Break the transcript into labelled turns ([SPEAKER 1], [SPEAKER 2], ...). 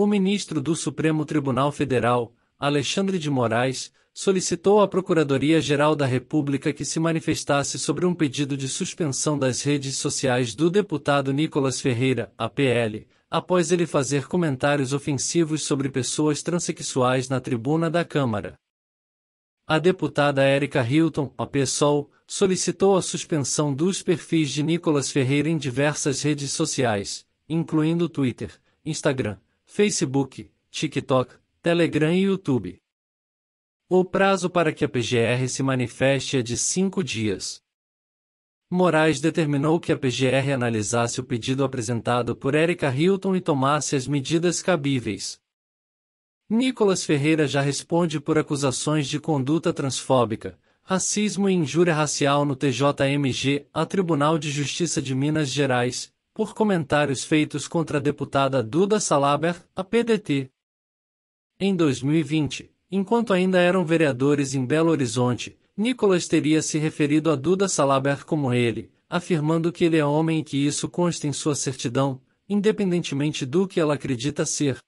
[SPEAKER 1] O ministro do Supremo Tribunal Federal, Alexandre de Moraes, solicitou à Procuradoria-Geral da República que se manifestasse sobre um pedido de suspensão das redes sociais do deputado Nicolas Ferreira, APL, após ele fazer comentários ofensivos sobre pessoas transexuais na tribuna da Câmara. A deputada Érica Hilton, a PSOL, solicitou a suspensão dos perfis de Nicolas Ferreira em diversas redes sociais, incluindo Twitter, Instagram, Facebook, TikTok, Telegram e YouTube. O prazo para que a PGR se manifeste é de cinco dias. Moraes determinou que a PGR analisasse o pedido apresentado por Erika Hilton e tomasse as medidas cabíveis. Nicolas Ferreira já responde por acusações de conduta transfóbica, racismo e injúria racial no TJMG, a Tribunal de Justiça de Minas Gerais, por comentários feitos contra a deputada Duda Salaber, a PDT. Em 2020, enquanto ainda eram vereadores em Belo Horizonte, Nicolas teria se referido a Duda Salaber como ele, afirmando que ele é homem e que isso consta em sua certidão, independentemente do que ela acredita ser.